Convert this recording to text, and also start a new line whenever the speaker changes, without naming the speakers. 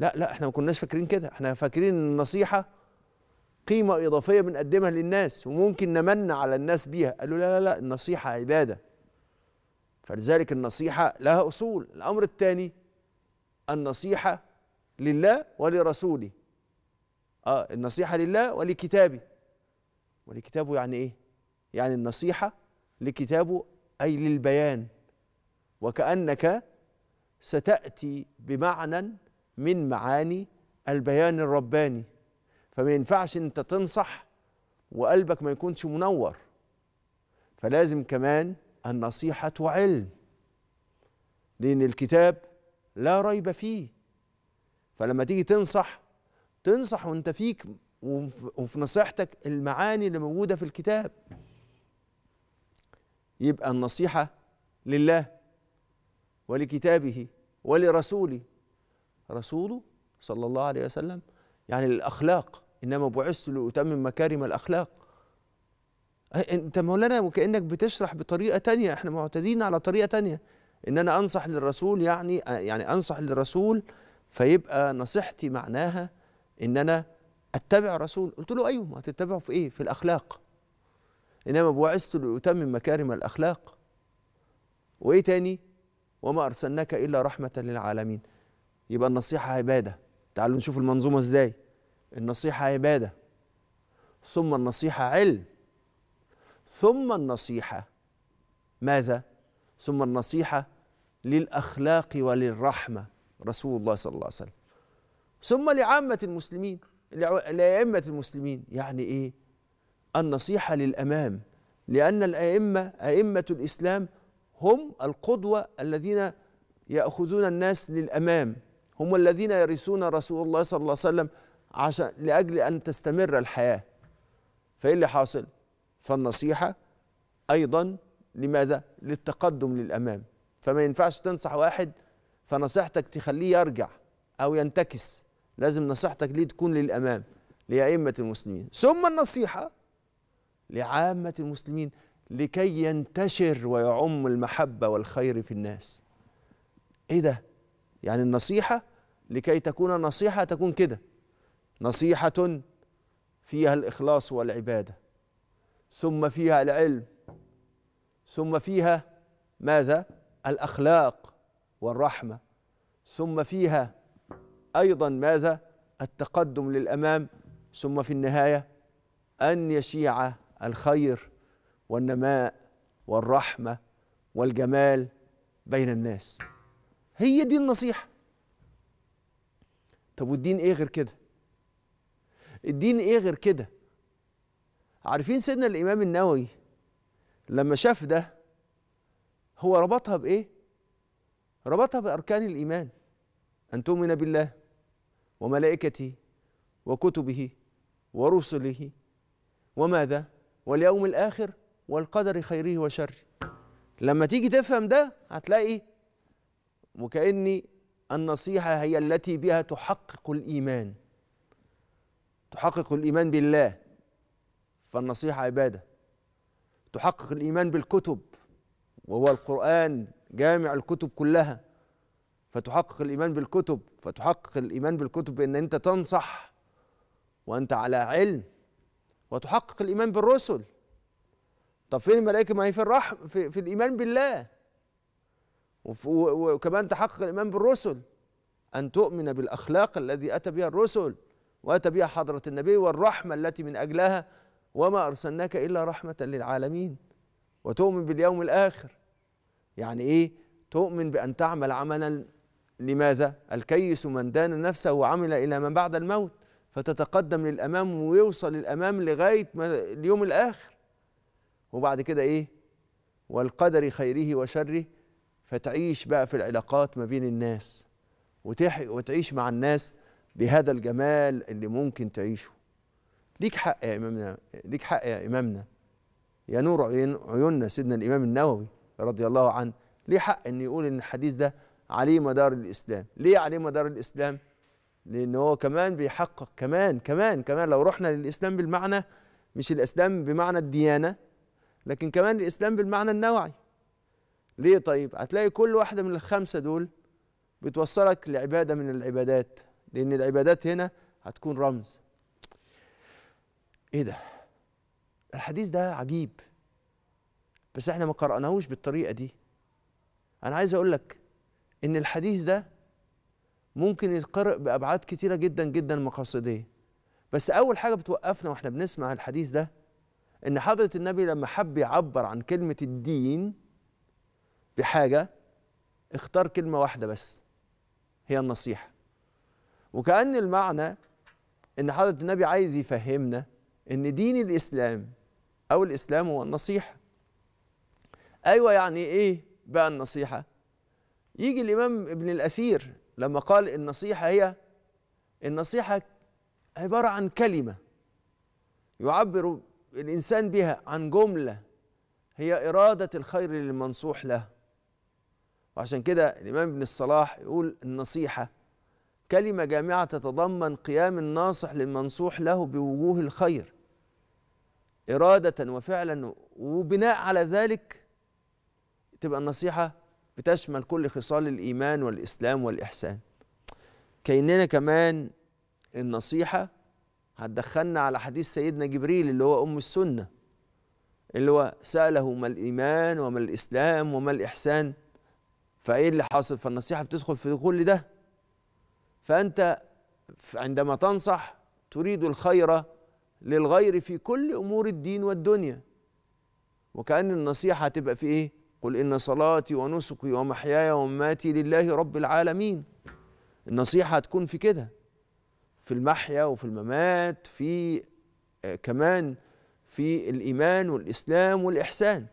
لا لا احنا ما كناش فاكرين كده احنا فاكرين ان النصيحه قيمه اضافيه بنقدمها للناس وممكن نمن على الناس بيها قالوا لا لا لا النصيحه عباده فلذلك النصيحه لها اصول الامر الثاني النصيحه لله ولرسوله اه النصيحه لله ولكتابه ولكتابه يعني ايه يعني النصيحه لكتابه اي للبيان وكانك ستاتي بمعنى من معاني البيان الرباني فما ينفعش انت تنصح وقلبك ما يكونش منور فلازم كمان النصيحة علم لأن الكتاب لا ريب فيه فلما تيجي تنصح تنصح وانت فيك وفي نصيحتك المعاني اللي موجودة في الكتاب يبقى النصيحة لله ولكتابه ولرسوله رسوله صلى الله عليه وسلم يعني الأخلاق إنما بعثت لأتمم مكارم الأخلاق أنت مولانا وكأنك بتشرح بطريقة تانية إحنا معتادين على طريقة تانية إن أنا أنصح للرسول يعني يعني أنصح للرسول فيبقى نصيحتي معناها إن أنا أتبع الرسول قلت له أيوه هتتبعه في إيه؟ في الأخلاق إنما بعثت لأتمم مكارم الأخلاق وإيه تاني؟ وما أرسلناك إلا رحمة للعالمين يبقى النصيحة عبادة تعالوا نشوف المنظومة ازاي النصيحة عبادة ثم النصيحة علم ثم النصيحة ماذا؟ ثم النصيحة للأخلاق وللرحمة رسول الله صلى الله عليه وسلم ثم لعامة المسلمين لأئمة المسلمين يعني إيه؟ النصيحة للأمام لأن الأئمة أئمة الإسلام هم القدوة الذين يأخذون الناس للأمام هم الذين يرثون رسول الله صلى الله عليه وسلم عشان لاجل ان تستمر الحياه فايه اللي حاصل فالنصيحه ايضا لماذا للتقدم للامام فما ينفعش تنصح واحد فنصيحتك تخليه يرجع او ينتكس لازم نصيحتك ليه تكون للامام لائمه المسلمين ثم النصيحه لعامه المسلمين لكي ينتشر ويعم المحبه والخير في الناس ايه ده يعني النصيحه لكي تكون النصيحة تكون كده نصيحة فيها الإخلاص والعبادة ثم فيها العلم ثم فيها ماذا؟ الأخلاق والرحمة ثم فيها أيضا ماذا؟ التقدم للأمام ثم في النهاية أن يشيع الخير والنماء والرحمة والجمال بين الناس هي دي النصيحة طب والدين ايه غير كده الدين ايه غير كده عارفين سيدنا الامام النووي لما شاف ده هو ربطها بايه ربطها باركان الايمان ان تؤمن بالله وملائكته وكتبه ورسله وماذا واليوم الاخر والقدر خيره وشره لما تيجي تفهم ده هتلاقي وكاني النصيحة هي التي بها تحقق الإيمان تحقق الإيمان بالله فالنصيحة عبادة تحقق الإيمان بالكتب وهو القرآن جامع الكتب كلها فتحقق الإيمان بالكتب فتحقق الإيمان بالكتب بأن أنت تنصح وأنت على علم وتحقق الإيمان بالرسل طب فين الملائكة ما هي في الرحم في, في الإيمان بالله وكمان تحقق الإيمان بالرسل أن تؤمن بالأخلاق الذي أتى بها الرسل وأتى بها حضرة النبي والرحمة التي من أجلها وما أرسلناك إلا رحمة للعالمين وتؤمن باليوم الآخر يعني إيه تؤمن بأن تعمل عملا لماذا الكيس من دان نفسه وعمل إلى من بعد الموت فتتقدم للأمام ويوصل للأمام لغاية اليوم الآخر وبعد كده إيه والقدر خيره وشره فتعيش بقى في العلاقات ما بين الناس وتعيش مع الناس بهذا الجمال اللي ممكن تعيشه ليك حق يا إمامنا ليك حق يا إمامنا يا نور عيوننا سيدنا الإمام النووي رضي الله عنه ليه حق إن يقول إن الحديث ده عليه مدار الإسلام ليه عليه مدار الإسلام لأن هو كمان بيحقق كمان كمان كمان لو رحنا للإسلام بالمعنى مش الإسلام بمعنى الديانة لكن كمان الإسلام بالمعنى النوعي ليه طيب هتلاقي كل واحده من الخمسه دول بتوصلك لعباده من العبادات لان العبادات هنا هتكون رمز ايه ده الحديث ده عجيب بس احنا ما قرأناهوش بالطريقه دي انا عايز اقول لك ان الحديث ده ممكن يتقرأ بابعاد كتيره جدا جدا مقاصديه بس اول حاجه بتوقفنا واحنا بنسمع الحديث ده ان حضره النبي لما حب يعبر عن كلمه الدين بحاجه اختار كلمه واحده بس هي النصيحه وكأن المعنى ان حضرة النبي عايز يفهمنا ان دين الاسلام او الاسلام هو النصيحه ايوه يعني ايه بقى النصيحه يجي الامام ابن الاثير لما قال النصيحه هي النصيحه عباره عن كلمه يعبر الانسان بها عن جمله هي اراده الخير للمنصوح له وعشان كده الإمام ابن الصلاح يقول النصيحة كلمة جامعة تتضمن قيام الناصح للمنصوح له بوجوه الخير إرادة وفعلا وبناء على ذلك تبقى النصيحة بتشمل كل خصال الإيمان والإسلام والإحسان كأننا كمان النصيحة هتدخلنا على حديث سيدنا جبريل اللي هو أم السنة اللي هو سأله ما الإيمان وما الإسلام وما الإحسان فايه اللي حاصل فالنصيحه بتدخل في كل ده فانت عندما تنصح تريد الخير للغير في كل امور الدين والدنيا وكأن النصيحة تبقى في إيه؟ قل إن صلاتي ونسكي ومحياي ومماتي لله رب العالمين النصيحة هتكون في كده في المحيا وفي الممات في آه، كمان في الإيمان والإسلام والإحسان